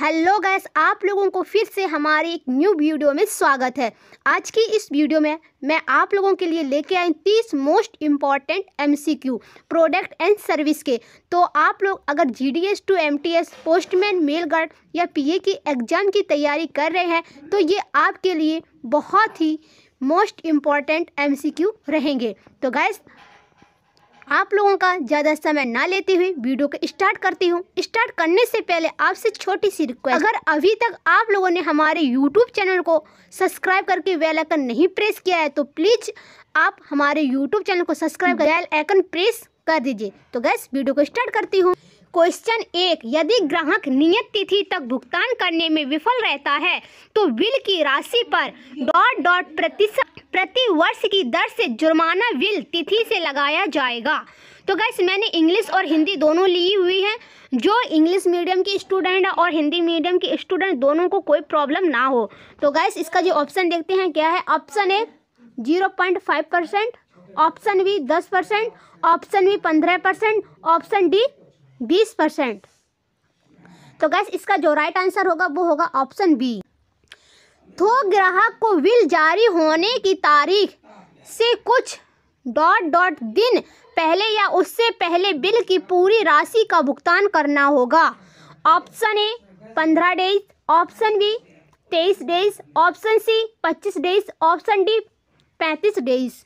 hello guys आप लोगों को फिर से हमारी एक न्यू वीडियो में स्वागत है आज की इस वीडियो में मैं आप लोगों के लिए लेके आई तीस most important MCQ product and service के तो आप लोग अगर GDS to MTS postman mail guard या पीए की एग्ज़ाम की तैयारी कर रहे हैं तो ये आपके लिए बहुत ही मोस्ट इम्पॉर्टेंट एम रहेंगे तो गैस आप लोगों का ज़्यादा समय ना लेते हुए वीडियो को स्टार्ट करती हूँ स्टार्ट करने से पहले आपसे छोटी सी रिक्वेस्ट अगर अभी तक आप लोगों ने हमारे यूट्यूब चैनल को सब्सक्राइब करके बेल आइकन नहीं प्रेस किया है तो प्लीज़ आप हमारे यूट्यूब चैनल को सब्सक्राइब कर बेल आइकन प्रेस कर दीजिए तो गैस वीडियो को स्टार्ट करती हूँ क्वेश्चन एक यदि ग्राहक नियत तिथि तक भुगतान करने में विफल रहता है तो बिल की राशि पर डॉट डॉट प्रतिशत प्रति वर्ष की दर से जुर्माना विल तिथि से लगाया जाएगा तो गैस मैंने इंग्लिश और हिंदी दोनों ली हुई है जो इंग्लिश मीडियम की स्टूडेंट और हिंदी मीडियम की स्टूडेंट दोनों को कोई प्रॉब्लम ना हो तो गैस इसका जो ऑप्शन देखते हैं क्या है option A zero point five percent option B दस परसेंट ऑप्शन बी पंद्रह परसेंट ऑप्शन डी बीस परसेंट तो गैस इसका जो राइट आंसर होगा वो होगा ऑप्शन बी थोक तो ग्राहक को बिल जारी होने की तारीख से कुछ डॉट डॉट दिन पहले या उससे पहले बिल की पूरी राशि का भुगतान करना होगा ऑप्शन ए पंद्रह डेज ऑप्शन बी तेईस डेज ऑप्शन सी पच्चीस डेज ऑप्शन डी पैंतीस डेज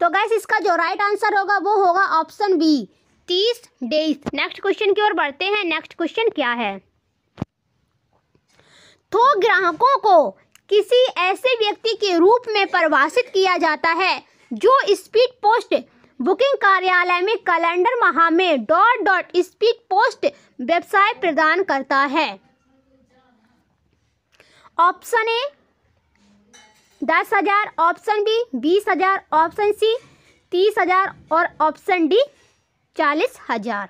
तो गैस इसका जो राइट आंसर होगा वो होगा ऑप्शन बी तीस डेज नेक्स्ट क्वेश्चन की ओर बढ़ते हैं नेक्स्ट क्वेश्चन क्या है थोक तो ग्राहकों को किसी ऐसे व्यक्ति के रूप में परिभाषित किया जाता है जो स्पीड पोस्ट बुकिंग कार्यालय में कैलेंडर माह में डॉट डॉट स्पीड पोस्ट व्यवसाय प्रदान करता है ऑप्शन ए दस हजार ऑप्शन बी बीस हजार ऑप्शन सी तीस हजार और ऑप्शन डी चालीस हजार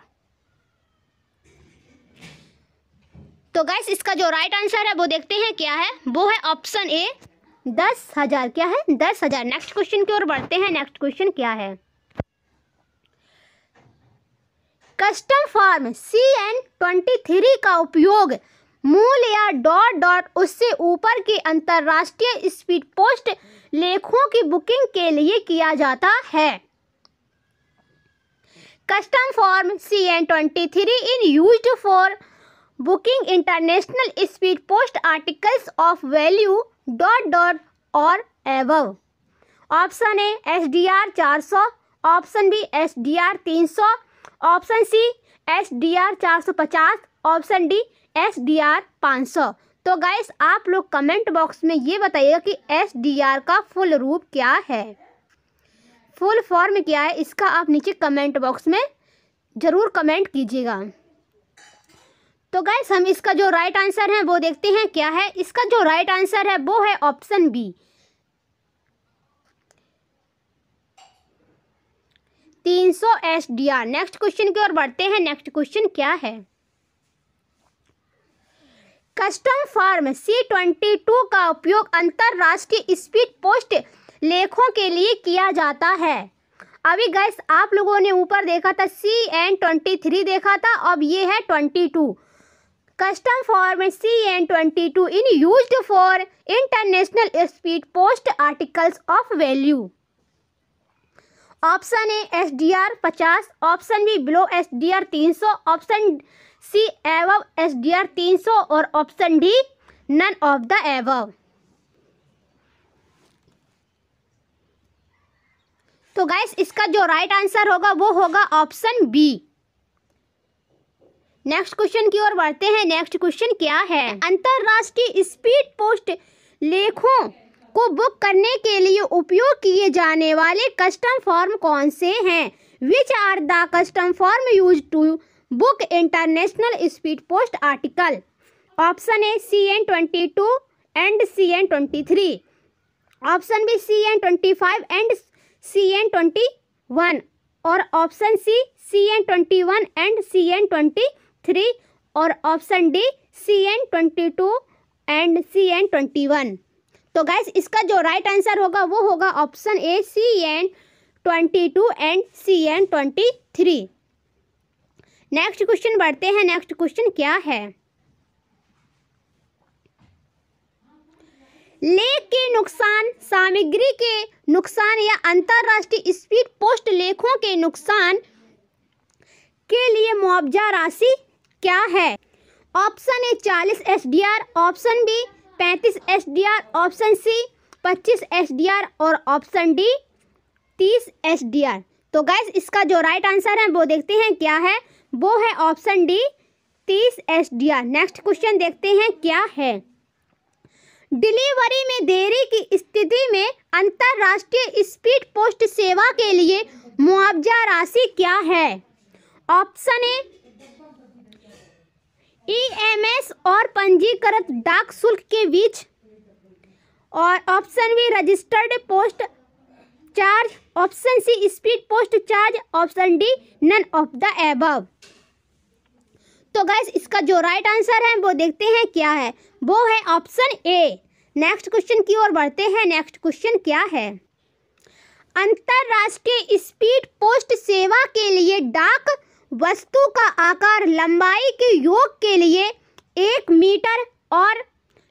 तो गैस इसका जो राइट आंसर है वो देखते हैं क्या है वो है ऑप्शन ए दस हजार क्या है दस हजार नेक्स्ट क्वेश्चन की ओर बढ़ते हैं नेक्स्ट क्वेश्चन क्या है custom form C N twenty three का उपयोग मूल या डॉट डॉट उससे ऊपर के अंतर्राष्ट्रीय स्पीड पोस्ट लेखों की बुकिंग के लिए किया जाता है custom form C N twenty three in use for booking international speed post articles of value dot dot और एव option A S D R चार सौ option B S D R तीन सौ option C S D R चार सौ पचास option D S D R पाँच सौ तो गाइस आप लोग कमेंट बॉक्स में ये बताइएगा कि एस डी आर का फुल रूप क्या है फुल फॉर्म क्या है इसका आप नीचे कमेंट बॉक्स में ज़रूर कमेंट कीजिएगा तो गैस हम इसका जो राइट आंसर है वो देखते हैं क्या है इसका जो राइट आंसर है वो है ऑप्शन बी तीन सौ S D R next question की ओर बढ़ते हैं नेक्स्ट क्वेश्चन क्या है custom form C twenty two का उपयोग अंतर्राष्ट्रीय स्पीड पोस्ट लेखों के लिए किया जाता है अभी गैस आप लोगों ने ऊपर देखा था सी एन ट्वेंटी थ्री देखा था अब ये है twenty two custom N twenty two in use for international speed post articles of value option A S D R पचास option B below S D R तीन सौ ऑप्शन सी एव एस डी आर तीन सौ और option D none of the above तो guys इसका जो राइट right आंसर होगा वो होगा ऑप्शन बी नेक्स्ट क्वेश्चन की ओर बढ़ते हैं नेक्स्ट क्वेश्चन क्या है अंतर्राष्ट्रीय स्पीड पोस्ट लेखों को बुक करने के लिए उपयोग किए जाने वाले कस्टम फॉर्म कौन से हैं which are the custom form use to book international speed post article option A C N twenty two and C N twenty three option B C N twenty five and C N twenty one और option C C N twenty one and C N twenty three और option D C N twenty two and C N twenty one तो guess इसका जो right answer होगा वो होगा option A C N twenty two and C N twenty three next question बढ़ते हैं next question क्या है लेख के नुकसान सामग्री के नुकसान या अंतर्राष्ट्रीय स्पीड पोस्ट लेखों के नुकसान के लिए मुआवजा राशि क्या है ऑप्शन ए चालीस एस ऑप्शन बी पैंतीस एस ऑप्शन सी पच्चीस एस और ऑप्शन डी तीस एस तो गैस इसका जो राइट आंसर है वो देखते हैं क्या है वो है ऑप्शन डी तीस एस नेक्स्ट क्वेश्चन देखते हैं क्या है डिलीवरी में देरी की स्थिति में अंतर्राष्ट्रीय स्पीड पोस्ट सेवा के लिए मुआवजा राशि क्या है ऑप्शन ए ईएमएस e और पंजीकृत डाक शुल्क के बीच और option B registered post charge option C speed post charge option D none of the above तो गैस इसका जो राइट आंसर है वो देखते हैं क्या है वो है ऑप्शन ए नेक्स्ट क्वेश्चन की ओर बढ़ते हैं नेक्स्ट क्वेश्चन क्या है अंतर्राष्ट्रीय स्पीड पोस्ट सेवा के लिए डाक वस्तु का आकार लंबाई के योग के लिए एक मीटर और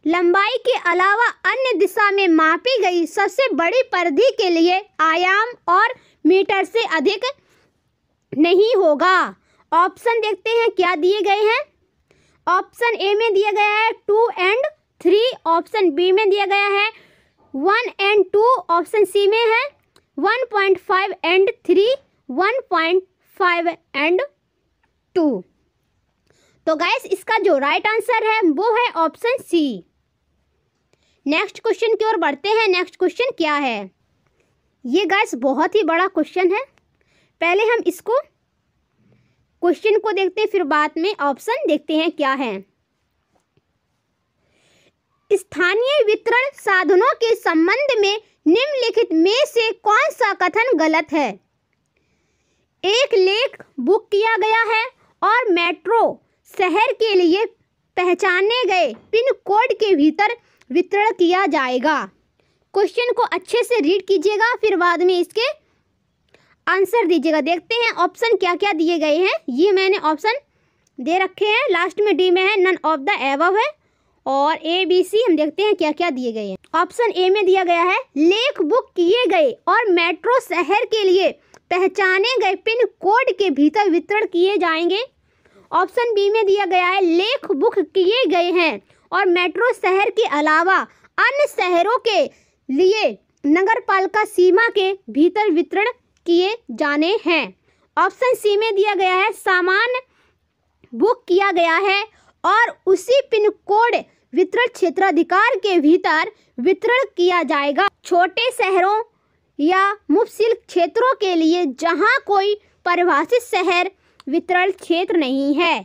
लंबाई के अलावा अन्य दिशा में मापी गई सबसे बड़ी परिधि के लिए आयाम और मीटर से अधिक नहीं होगा ऑप्शन देखते हैं क्या दिए गए हैं ऑप्शन ए में दिया गया है two and three option B में दिया गया है one and two option C में है one point five and three one point five and two तो गैस इसका जो राइट आंसर है वो है ऑप्शन सी नेक्स्ट क्वेश्चन की ओर बढ़ते हैं नेक्स्ट क्वेश्चन क्या है ये गैस बहुत ही बड़ा क्वेश्चन है पहले हम इसको क्वेश्चन को देखते हैं फिर बाद में ऑप्शन देखते हैं क्या है स्थानीय वितरण साधनों के संबंध में निम्नलिखित में से कौन सा कथन गलत है एक लेख बुक किया गया है और मेट्रो शहर के लिए पहचाने गए पिन कोड के भीतर वितरण किया जाएगा क्वेश्चन को अच्छे से रीड कीजिएगा फिर बाद में इसके आंसर दीजिएगा देखते हैं ऑप्शन क्या क्या दिए गए हैं ये मैंने ऑप्शन दे रखे हैं लास्ट में डी में है नन ऑफ द एवव है और ए बी सी हम देखते हैं क्या क्या दिए गए हैं ऑप्शन ए में दिया गया है लेख बुक किए गए और मेट्रो शहर के लिए पहचाने गए पिन कोड के भीतर वितरण किए जाएंगे ऑप्शन बी में दिया गया है लेख बुक किए गए हैं और मेट्रो शहर के अलावा अन्य शहरों के लिए नगर पालिका सीमा के भीतर वितरण किए जाने हैं ऑप्शन सी में दिया गया है सामान बुक किया गया है और उसी पिन कोड वितरण क्षेत्राधिकार के भीतर वितरण किया जाएगा छोटे शहरों या मुफसिल क्षेत्रों के लिए जहां कोई परिभाषित शहर वितरण क्षेत्र नहीं है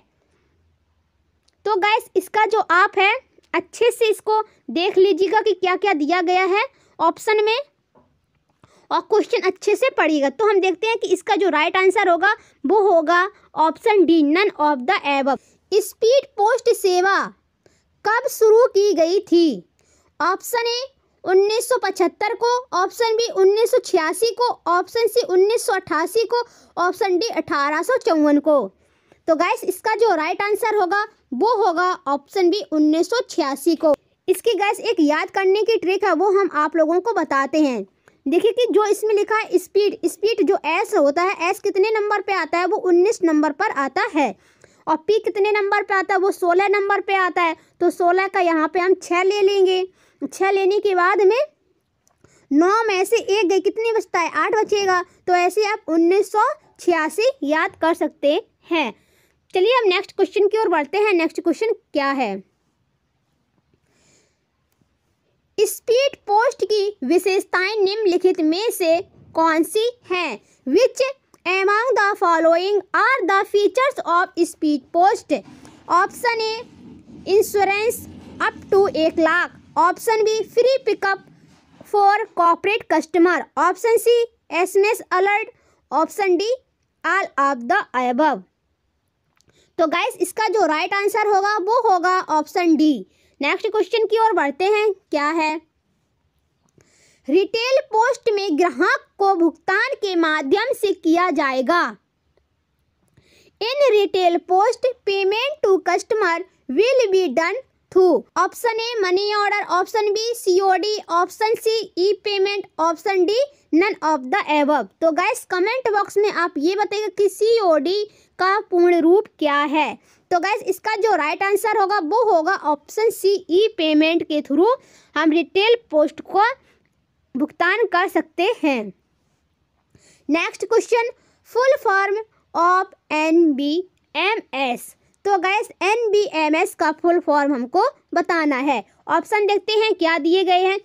तो गैस इसका जो आप है अच्छे से इसको देख लीजिएगा कि क्या क्या दिया गया है ऑप्शन में और क्वेश्चन अच्छे से पढ़िएगा तो हम देखते हैं कि इसका जो राइट आंसर होगा वो होगा option D none of the above speed post सेवा कब शुरू की गई थी ऑप्शन ए 1975 को ऑप्शन बी 1986 को ऑप्शन सी 1988 को ऑप्शन डी अठारह को तो गैस इसका जो राइट आंसर होगा वो होगा ऑप्शन बी 1986 को इसकी गैस एक याद करने की ट्रिक है वो हम आप लोगों को बताते हैं देखिए कि जो इसमें लिखा है स्पीड स्पीड जो एस होता है एस कितने नंबर पे आता है वो 19 नंबर पर आता है और पी कितने नंबर पे आता है वो 16 नंबर पे आता है तो 16 का यहाँ पे हम 6 ले लेंगे छः लेने के बाद में नौ में से एक गए कितने बचता है आठ बचेगा तो ऐसे आप उन्नीस सौ छियासी याद कर सकते हैं चलिए अब नेक्स्ट क्वेश्चन की ओर बढ़ते हैं नेक्स्ट क्वेश्चन क्या है स्पीड पोस्ट की विशेषताएं निम्नलिखित में से कौन सी हैं which among the following are the features of speed post option A insurance up to एक lakh option B free pickup for corporate customer option C SMS alert option D all of the above तो guys इसका जो right right answer होगा वो होगा option D next question की ओर बढ़ते हैं क्या है रिटेल पोस्ट में ग्राहक को भुगतान के माध्यम से किया जाएगा in retail post payment to customer will be done through option A money order option B COD option C e payment option D none of the above तो गैस कमेंट बॉक्स में आप ये बताइएगा कि सीओडी का पूर्ण रूप क्या है तो गैस इसका जो राइट आंसर होगा वो होगा ऑप्शन सी ई पेमेंट के थ्रू हम रिटेल पोस्ट को भुगतान कर सकते हैं next question full form of N B M S तो guys N B M S का फुल फॉर्म हमको बताना है ऑप्शन देखते हैं क्या दिए गए हैं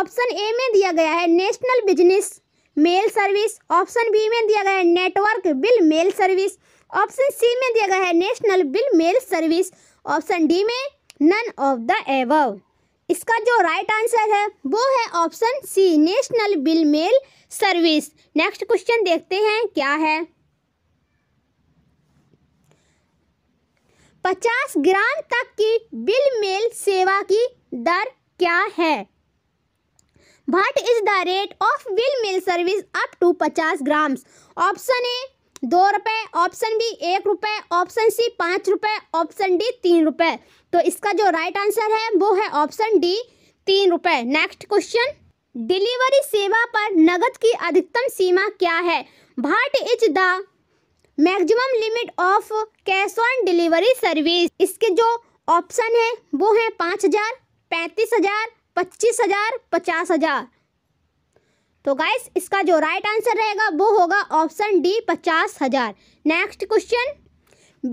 ऑप्शन ए में दिया गया है national business mail service option B में दिया गया है network bill mail service option C में दिया गया है national bill mail service option D में नन ऑफ द एव इसका जो राइट right आंसर है वो है option C national bill mail service next question देखते हैं क्या है पचास ग्राम तक की बिल मेल सेवा की दर क्या है what is the rate of bill mail service up to पचास ग्राम्स ऑप्शन ए दो रुपए ऑप्शन बी एक रुपए ऑप्शन सी पाँच रुपए ऑप्शन डी तीन रुपए तो इसका जो राइट right आंसर है वो है ऑप्शन डी तीन रुपए नेक्स्ट क्वेश्चन डिलीवरी सेवा पर नगद की अधिकतम सीमा क्या है what is the maximum limit of cash on delivery service इसके जो ऑप्शन है वो है पाँच हज़ार पैंतीस हज़ार पच्चीस हज़ार पचास हज़ार तो गाइस इसका जो राइट आंसर रहेगा वो होगा ऑप्शन डी पचास हज़ार next question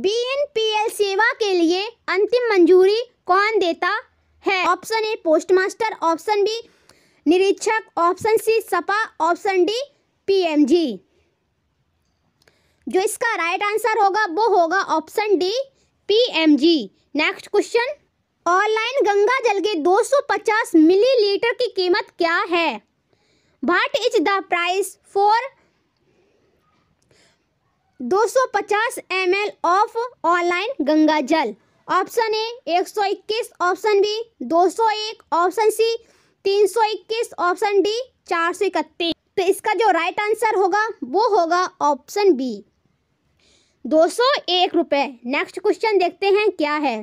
B N P L सेवा के लिए अंतिम मंजूरी कौन देता है option A post master option B निरीक्षक ऑप्शन सी सपा ऑप्शन डी पीएमजी जो इसका राइट आंसर होगा वो होगा option D PMG next question online Gangajal के 250 मिलीलीटर की कीमत क्या है what is the price for 250 ml of online Gangajal option A 121 option B 201 option C 321 option D चार तो इसका जो राइट आंसर होगा वो होगा ऑप्शन बी दो सौ एक रुपये नेक्स्ट क्वेश्चन देखते हैं क्या है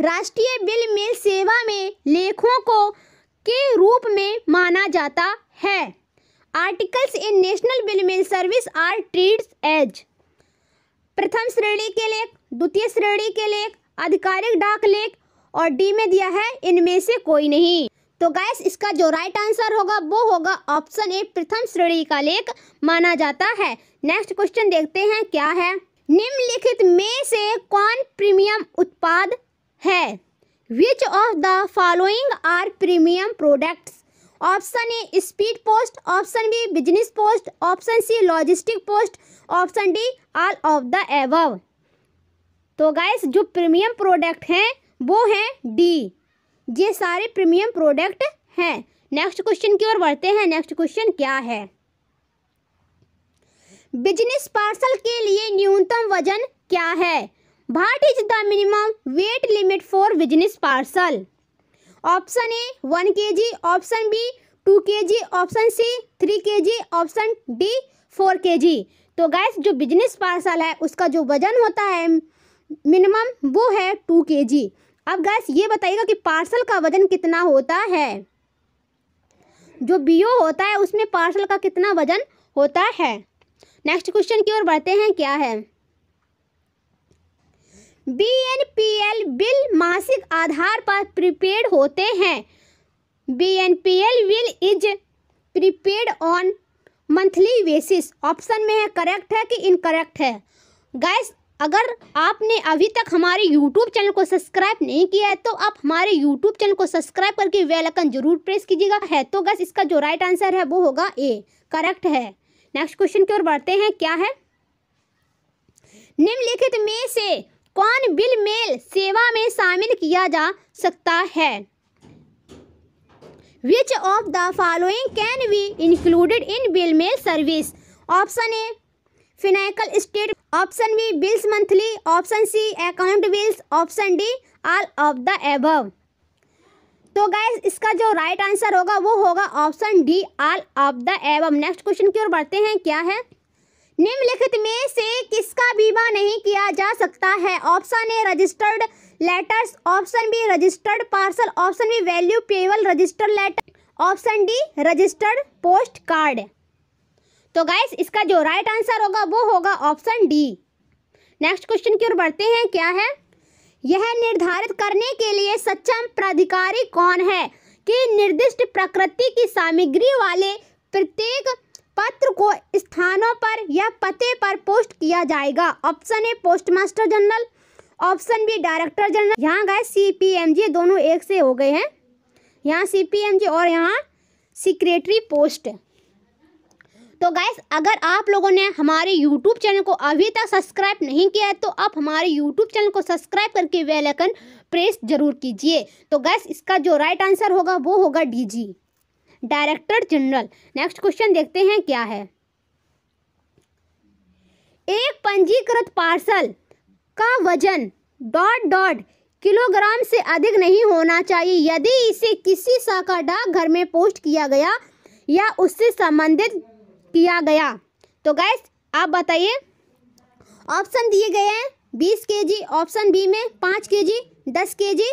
राष्ट्रीय बिल मिल सेवा में लेखों को के रूप में माना जाता है articles in national bill mail service are treated as प्रथम श्रेणी के लेख द्वितीय श्रेणी के लेख आधिकारिक डाक लेख और डी में दिया है इनमें से कोई नहीं तो गैस इसका जो राइट आंसर होगा वो होगा ऑप्शन ए प्रथम श्रेणी का लेख माना जाता है नेक्स्ट क्वेश्चन देखते हैं क्या है निम्नलिखित में से कौन प्रीमियम उत्पाद है which of the following are premium products option A speed post option B business post option C logistic post option D all of the above तो गाइस जो प्रीमियम प्रोडक्ट हैं वो हैं डी ये सारे प्रीमियम प्रोडक्ट हैं next question की ओर बढ़ते हैं नेक्स्ट क्वेश्चन क्या है बिजनेस पार्सल के लिए न्यूनतम वजन क्या है what is the minimum weight limit for business parcel option A one K G option B to के जी ऑप्शन सी थ्री के जी ऑप्शन डी फोर के जी तो गैस जो बिजनेस पार्सल है उसका जो वजन होता है मिनिमम वो है टू के जी अब गैस ये बताइएगा कि पार्सल का वजन कितना होता है जो बीओ होता है उसमें पार्सल का कितना वजन होता है नेक्स्ट क्वेश्चन की ओर बढ़ते हैं क्या है B N P L bill मासिक आधार पर प्रीपेड होते हैं B N P L bill is prepaid on monthly basis option में है करेक्ट है कि इनकरेक्ट है गैस अगर आपने अभी तक हमारे यूट्यूब चैनल को सब्सक्राइब नहीं किया है तो आप हमारे यूट्यूब चैनल को सब्सक्राइब करके वेलकन जरूर प्रेस कीजिएगा है तो गैस इसका जो राइट आंसर है वो होगा ए करेक्ट है नेक्स्ट क्वेश्चन की ओर बढ़ते हैं क्या है निम्नलिखित में से कौन बिल मेल सेवा में शामिल किया जा सकता है which of the following can be included in bill mail service option A financial state option B bills monthly option C account bills option D all of the above तो guys इसका जो राइट आंसर होगा वो होगा option D all of the above next question की ओर बढ़ते हैं क्या है निम्नलिखित में से किसका बीमा नहीं किया जा सकता है option A registered letters option B registered parcel option B value payable registered letter option D registered post card तो गाइस इसका जो राइट आंसर होगा वो होगा ऑप्शन डी नेक्स्ट क्वेश्चन की ओर बढ़ते हैं क्या है यह निर्धारित करने के लिए सक्षम प्राधिकारी कौन है कि निर्दिष्ट प्रकृति की सामग्री वाले प्रत्येक पत्र को स्थानों पर या पते पर पोस्ट किया जाएगा option A post master general option B director general यहाँ गए सी दोनों एक से हो गए हैं यहाँ सी और यहाँ सिक्रेटरी पोस्ट तो गैस अगर आप लोगों ने हमारे यूट्यूब चैनल को अभी तक सब्सक्राइब नहीं किया है तो आप हमारे यूट्यूब चैनल को सब्सक्राइब करके वेल प्रेस जरूर कीजिए तो गैस इसका जो राइट आंसर होगा वो होगा DG director general next question देखते हैं क्या है एक पंजीकृत पार्सल का वजन डॉट डॉट किलोग्राम से अधिक नहीं होना चाहिए यदि इसे किसी शाखा डाकघर में पोस्ट किया गया या उससे संबंधित किया गया तो गैस आप बताइए ऑप्शन दिए गए हैं बीस के जी ऑप्शन बी में पाँच के जी दस के जी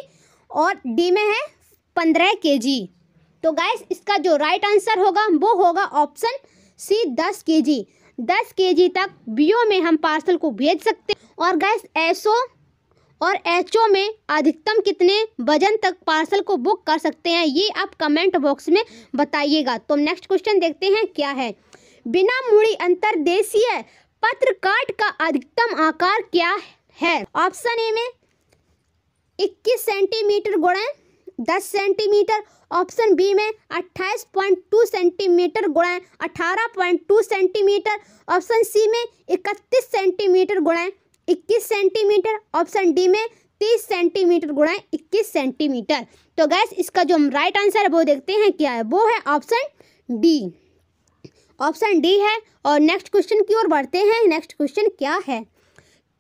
और डी में है पंद्रह के जी तो गैस इसका जो राइट आंसर होगा वो होगा ऑप्शन सी दस के जी दस के जी तक बीओ में हम पार्सल को भेज सकते हैं और गैस एसओ और एचओ में अधिकतम कितने वजन तक पार्सल को बुक कर सकते हैं ये आप कमेंट बॉक्स में बताइएगा तो नेक्स्ट क्वेश्चन देखते हैं क्या है बिना मुड़ी अंतरदेशीय काट का अधिकतम आकार क्या है ऑप्शन ए में 21 सेंटीमीटर गुणे 10 सेंटीमीटर ऑप्शन बी में 28.2 सेंटीमीटर गुणे 18.2 सेंटीमीटर ऑप्शन सी में 31 सेंटीमीटर गुणे 21 सेंटीमीटर ऑप्शन डी में 30 सेंटीमीटर गुणा 21 सेंटीमीटर तो गैस इसका जो हम राइट आंसर है वो देखते हैं क्या है वो है ऑप्शन डी ऑप्शन डी है और नेक्स्ट क्वेश्चन की ओर बढ़ते हैं नेक्स्ट क्वेश्चन क्या है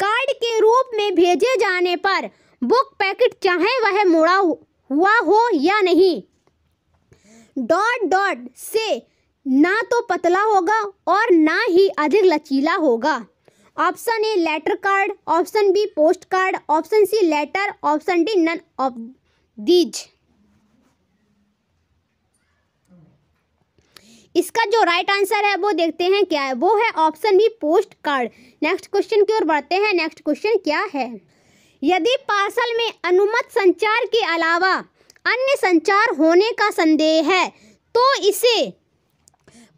कार्ड के रूप में भेजे जाने पर बुक पैकेट चाहे वह मुड़ा हुआ हो या नहीं डॉट डॉट से ना तो पतला होगा और ना ही अधिक लचीला होगा option A letter card option B post card option C letter option D none of these इसका जो राइट आंसर है वो देखते हैं क्या है वो है option B post card next question की ओर बढ़ते हैं नेक्स्ट क्वेश्चन क्या है यदि पार्सल में अनुमत संचार के अलावा अन्य संचार होने का संदेह है तो इसे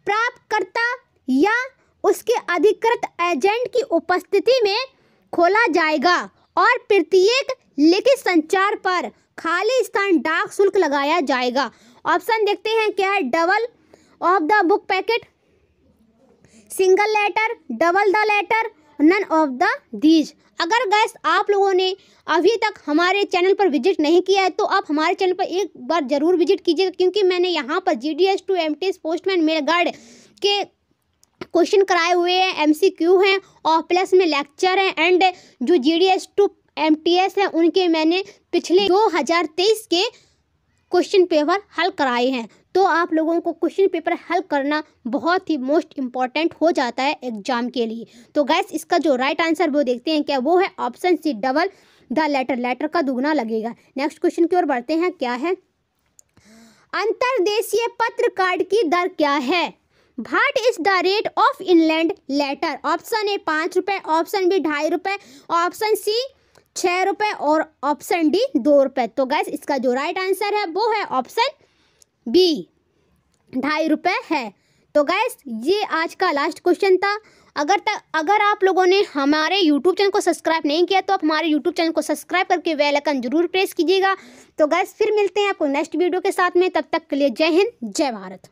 प्राप्तकर्ता या उसके अधिकृत एजेंट की उपस्थिति में खोला जाएगा और प्रत्येक लिखित संचार पर खाली स्थान डाक शुल्क लगाया जाएगा ऑप्शन देखते हैं क्या है double of the book packet single letter double the letter none of the these अगर गैस आप लोगों ने अभी तक हमारे चैनल पर विजिट नहीं किया है तो आप हमारे चैनल पर एक बार ज़रूर विजिट कीजिएगा क्योंकि मैंने यहाँ पर G D S to M T S postman mail guard के क्वेश्चन कराए हुए हैं एम सी क्यू हैं और प्लस में लेक्चर हैं एंड जो G D S to M T S हैं उनके मैंने पिछले दो हज़ार तेईस के क्वेश्चन पेपर हल कराए हैं तो आप लोगों को क्वेश्चन पेपर हल करना बहुत ही मोस्ट इम्पॉर्टेंट हो जाता है एग्जाम के लिए तो गैस इसका जो राइट आंसर वो देखते हैं क्या वो है option C double the letter letter का दुगना लगेगा नेक्स्ट क्वेश्चन की ओर बढ़ते हैं क्या है अंतरदेशीय पत्र कार्ड की दर क्या है what is the rate of inland letter option A पाँच रुपये ऑप्शन बी ढाई रुपये ऑप्शन सी छः रुपये और ऑप्शन डी दो रुपये तो गैस इसका जो राइट आंसर है वो है ऑप्शन बी ढाई रुपये है तो गैस ये आज का लास्ट क्वेश्चन था अगर तक अगर आप लोगों ने हमारे YouTube चैनल को सब्सक्राइब नहीं किया तो आप हमारे YouTube चैनल को सब्सक्राइब करके बेल आइकन जरूर प्रेस कीजिएगा तो गैस फिर मिलते हैं आपको नेक्स्ट वीडियो के साथ में तब तक के लिए जय हिंद जय भारत